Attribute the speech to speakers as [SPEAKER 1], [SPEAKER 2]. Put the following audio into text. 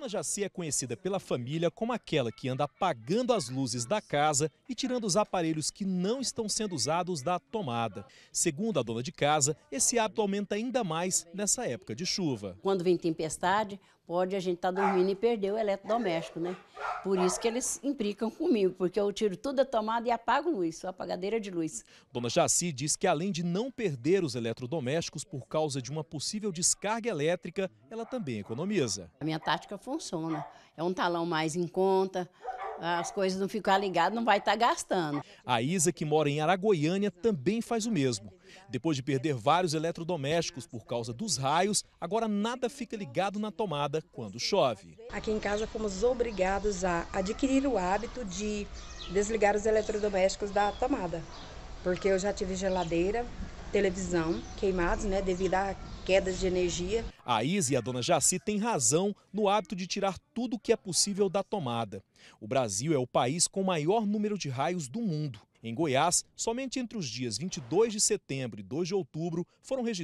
[SPEAKER 1] Dona Jaci é conhecida pela família como aquela que anda apagando as luzes da casa e tirando os aparelhos que não estão sendo usados da tomada. Segundo a dona de casa, esse hábito aumenta ainda mais nessa época de chuva.
[SPEAKER 2] Quando vem tempestade, Pode a gente estar tá dormindo e perder o eletrodoméstico, né? Por isso que eles implicam comigo, porque eu tiro tudo a tomada e apago luz, sou apagadeira de luz.
[SPEAKER 1] Dona Jaci diz que além de não perder os eletrodomésticos por causa de uma possível descarga elétrica, ela também economiza.
[SPEAKER 2] A minha tática funciona. É um talão mais em conta, as coisas não ficar ligadas, não vai estar tá
[SPEAKER 1] gastando. A Isa, que mora em Aragoiânia, também faz o mesmo. Depois de perder vários eletrodomésticos por causa dos raios, agora nada fica ligado na tomada quando chove.
[SPEAKER 3] Aqui em casa fomos obrigados a adquirir o hábito de desligar os eletrodomésticos da tomada, porque eu já tive geladeira, televisão queimados, né, devido à queda de energia.
[SPEAKER 1] A Isa e a dona Jaci têm razão no hábito de tirar tudo o que é possível da tomada. O Brasil é o país com o maior número de raios do mundo. Em Goiás, somente entre os dias 22 de setembro e 2 de outubro foram registrados